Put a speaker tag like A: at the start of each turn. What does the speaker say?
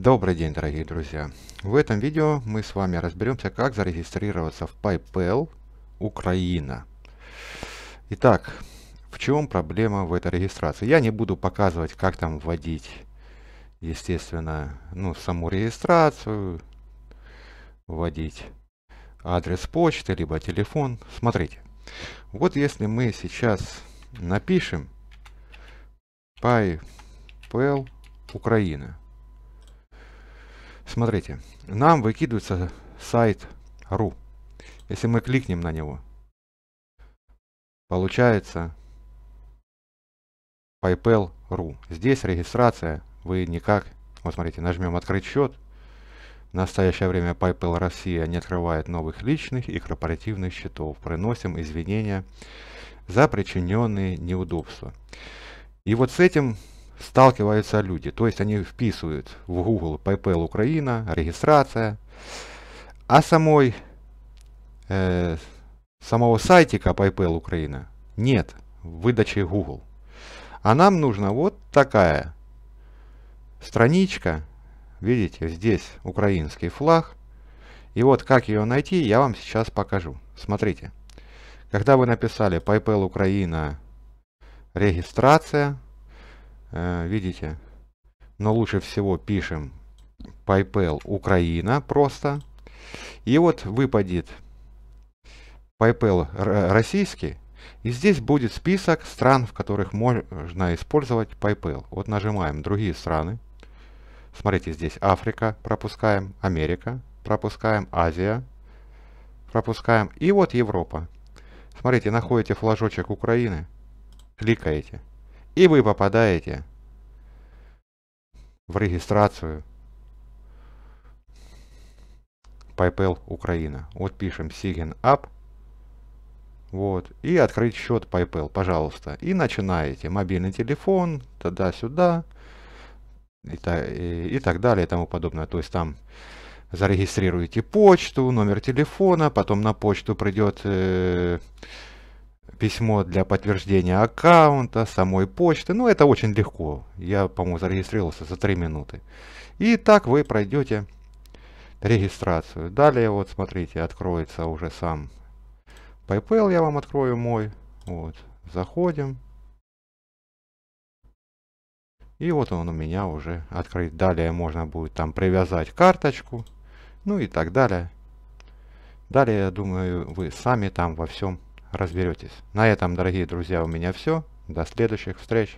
A: Добрый день, дорогие друзья! В этом видео мы с вами разберемся, как зарегистрироваться в PayPal Украина. Итак, в чем проблема в этой регистрации? Я не буду показывать, как там вводить, естественно, ну, саму регистрацию, вводить адрес почты, либо телефон. Смотрите, вот если мы сейчас напишем PayPal Украина, Смотрите, нам выкидывается сайт .ru. Если мы кликнем на него, получается PayPal.ru. Здесь регистрация, вы никак... Вот смотрите, нажмем «Открыть счет». В настоящее время PayPal Россия не открывает новых личных и корпоративных счетов. Приносим извинения за причиненные неудобства. И вот с этим сталкиваются люди. То есть они вписывают в Google PayPal Украина, регистрация. А самой, э, самого сайтика PayPal Украина нет выдачи Google. А нам нужна вот такая страничка. Видите, здесь украинский флаг. И вот как ее найти, я вам сейчас покажу. Смотрите. Когда вы написали PayPal Украина регистрация, Э, видите, но лучше всего пишем PayPal Украина просто. И вот выпадет PayPal российский. И здесь будет список стран, в которых можно использовать PayPal. Вот нажимаем «Другие страны». Смотрите, здесь Африка пропускаем, Америка пропускаем, Азия пропускаем и вот Европа. Смотрите, находите флажочек Украины, кликаете – и вы попадаете в регистрацию PayPal Украина. Вот пишем Sign Up. Вот. И открыть счет PayPal, пожалуйста. И начинаете. Мобильный телефон, туда-сюда. И, и, и так далее и тому подобное. То есть там зарегистрируете почту, номер телефона, потом на почту придет э, письмо для подтверждения аккаунта, самой почты. Ну, это очень легко. Я, по-моему, зарегистрировался за 3 минуты. И так вы пройдете регистрацию. Далее, вот смотрите, откроется уже сам PayPal. Я вам открою мой. Вот, заходим. И вот он у меня уже открыт. Далее можно будет там привязать карточку. Ну и так далее. Далее, я думаю, вы сами там во всем разберетесь. На этом, дорогие друзья, у меня все. До следующих встреч.